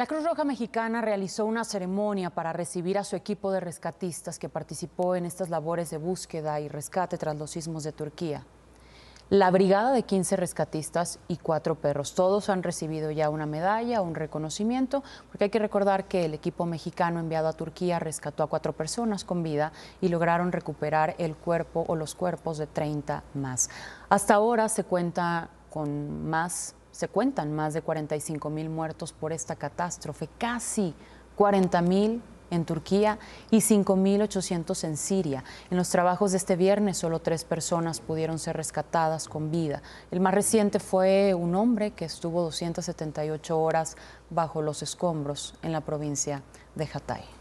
La Cruz Roja Mexicana realizó una ceremonia para recibir a su equipo de rescatistas que participó en estas labores de búsqueda y rescate tras los sismos de Turquía. La brigada de 15 rescatistas y cuatro perros, todos han recibido ya una medalla, un reconocimiento, porque hay que recordar que el equipo mexicano enviado a Turquía rescató a cuatro personas con vida y lograron recuperar el cuerpo o los cuerpos de 30 más. Hasta ahora se cuenta con más se cuentan más de 45 mil muertos por esta catástrofe, casi 40 mil en Turquía y 5.800 en Siria. En los trabajos de este viernes solo tres personas pudieron ser rescatadas con vida. El más reciente fue un hombre que estuvo 278 horas bajo los escombros en la provincia de Hatay.